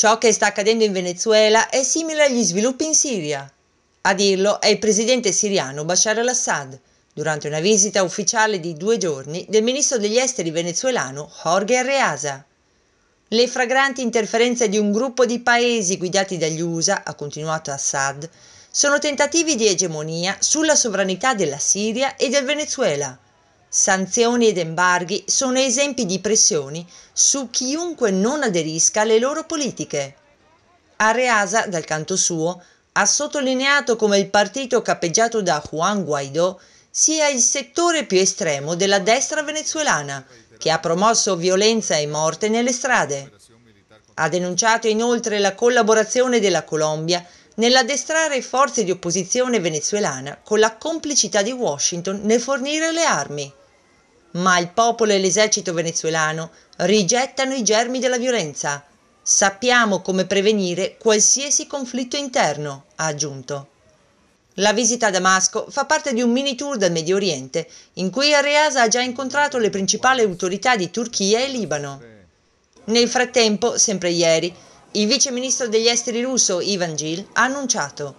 Ciò che sta accadendo in Venezuela è simile agli sviluppi in Siria. A dirlo è il presidente siriano Bashar al-Assad, durante una visita ufficiale di due giorni del ministro degli esteri venezuelano Jorge Arreaza. Le fragranti interferenze di un gruppo di paesi guidati dagli USA, ha continuato Assad, sono tentativi di egemonia sulla sovranità della Siria e del Venezuela Sanzioni ed embarghi sono esempi di pressioni su chiunque non aderisca alle loro politiche. Areasa, dal canto suo, ha sottolineato come il partito cappeggiato da Juan Guaidó sia il settore più estremo della destra venezuelana, che ha promosso violenza e morte nelle strade. Ha denunciato inoltre la collaborazione della Colombia nell'addestrare forze di opposizione venezuelana con la complicità di Washington nel fornire le armi ma il popolo e l'esercito venezuelano rigettano i germi della violenza. Sappiamo come prevenire qualsiasi conflitto interno, ha aggiunto. La visita a Damasco fa parte di un mini tour del Medio Oriente, in cui Areas ha già incontrato le principali autorità di Turchia e Libano. Nel frattempo, sempre ieri, il viceministro degli esteri russo Ivan Gil ha annunciato: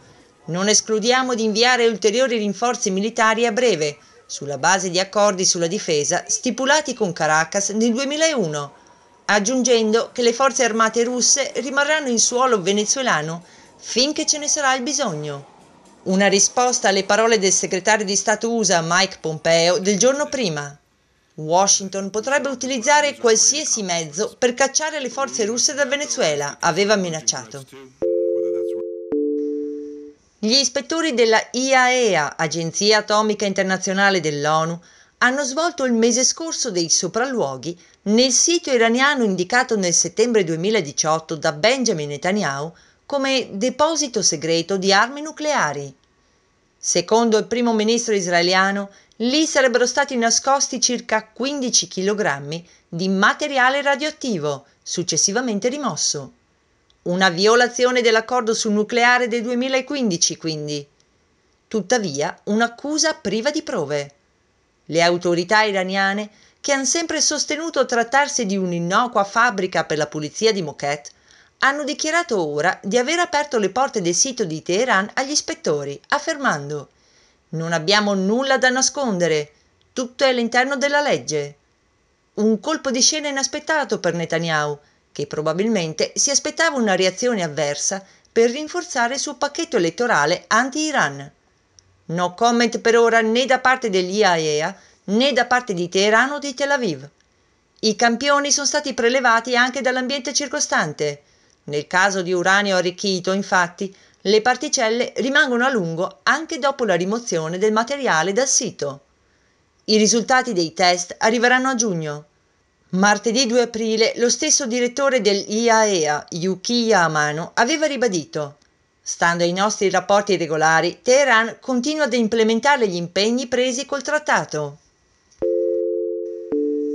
Non escludiamo di inviare ulteriori rinforzi militari a breve sulla base di accordi sulla difesa stipulati con Caracas nel 2001, aggiungendo che le forze armate russe rimarranno in suolo venezuelano finché ce ne sarà il bisogno. Una risposta alle parole del segretario di Stato USA Mike Pompeo del giorno prima. Washington potrebbe utilizzare qualsiasi mezzo per cacciare le forze russe dal Venezuela, aveva minacciato. Gli ispettori della IAEA, Agenzia Atomica Internazionale dell'ONU, hanno svolto il mese scorso dei sopralluoghi nel sito iraniano indicato nel settembre 2018 da Benjamin Netanyahu come deposito segreto di armi nucleari. Secondo il primo ministro israeliano, lì sarebbero stati nascosti circa 15 kg di materiale radioattivo, successivamente rimosso. Una violazione dell'accordo sul nucleare del 2015, quindi. Tuttavia, un'accusa priva di prove. Le autorità iraniane, che hanno sempre sostenuto trattarsi di un'innocua fabbrica per la pulizia di Moquette, hanno dichiarato ora di aver aperto le porte del sito di Teheran agli ispettori, affermando Non abbiamo nulla da nascondere, tutto è all'interno della legge. Un colpo di scena inaspettato per Netanyahu, che probabilmente si aspettava una reazione avversa per rinforzare il suo pacchetto elettorale anti-Iran. No comment per ora né da parte dell'IAEA né da parte di Teheran o di Tel Aviv. I campioni sono stati prelevati anche dall'ambiente circostante. Nel caso di uranio arricchito, infatti, le particelle rimangono a lungo anche dopo la rimozione del materiale dal sito. I risultati dei test arriveranno a giugno. Martedì 2 aprile lo stesso direttore dell'IAEA, Yukiya Amano, aveva ribadito Stando ai nostri rapporti regolari, Teheran continua ad implementare gli impegni presi col trattato.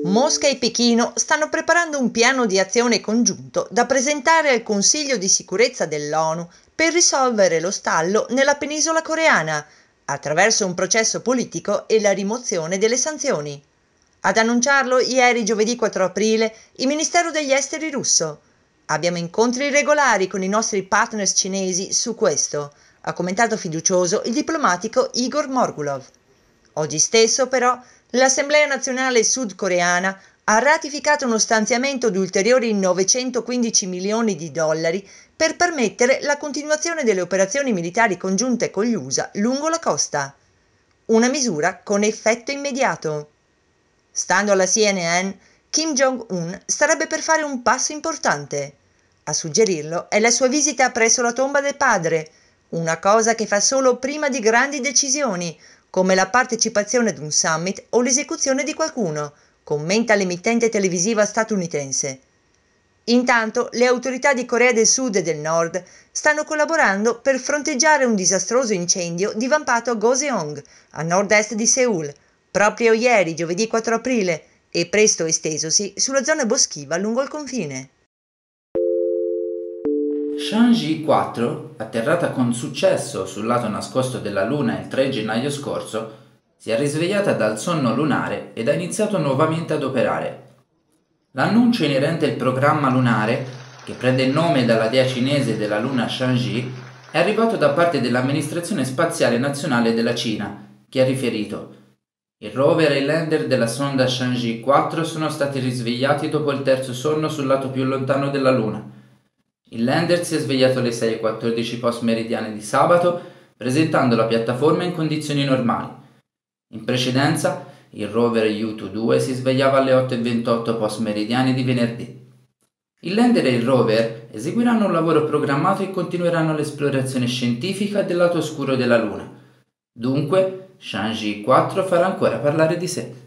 Mosca e Pechino stanno preparando un piano di azione congiunto da presentare al Consiglio di sicurezza dell'ONU per risolvere lo stallo nella penisola coreana, attraverso un processo politico e la rimozione delle sanzioni. Ad annunciarlo ieri giovedì 4 aprile il Ministero degli Esteri russo. Abbiamo incontri regolari con i nostri partners cinesi su questo, ha commentato fiducioso il diplomatico Igor Morgulov. Oggi stesso, però, l'Assemblea nazionale sudcoreana ha ratificato uno stanziamento di ulteriori 915 milioni di dollari per permettere la continuazione delle operazioni militari congiunte con gli USA lungo la costa. Una misura con effetto immediato. Stando alla CNN, Kim Jong-un starebbe per fare un passo importante. A suggerirlo è la sua visita presso la tomba del padre, una cosa che fa solo prima di grandi decisioni, come la partecipazione ad un summit o l'esecuzione di qualcuno, commenta l'emittente televisiva statunitense. Intanto le autorità di Corea del Sud e del Nord stanno collaborando per fronteggiare un disastroso incendio divampato a Goseong, a nord-est di Seoul, proprio ieri, giovedì 4 aprile, e presto estesosi sulla zona boschiva lungo il confine. Shang-Chi 4, atterrata con successo sul lato nascosto della Luna il 3 gennaio scorso, si è risvegliata dal sonno lunare ed ha iniziato nuovamente ad operare. L'annuncio inerente al programma lunare, che prende il nome dalla dea cinese della Luna Shang-Chi, è arrivato da parte dell'amministrazione spaziale nazionale della Cina, che ha riferito il rover e il lander della sonda Shangji 4 sono stati risvegliati dopo il terzo sonno sul lato più lontano della Luna. Il lander si è svegliato alle 6.14 post meridiane di sabato, presentando la piattaforma in condizioni normali. In precedenza, il rover u 2 si svegliava alle 8.28 post meridiane di venerdì. Il lander e il rover eseguiranno un lavoro programmato e continueranno l'esplorazione scientifica del lato oscuro della Luna. Dunque, Shang-Chi 4 farà ancora parlare di sé.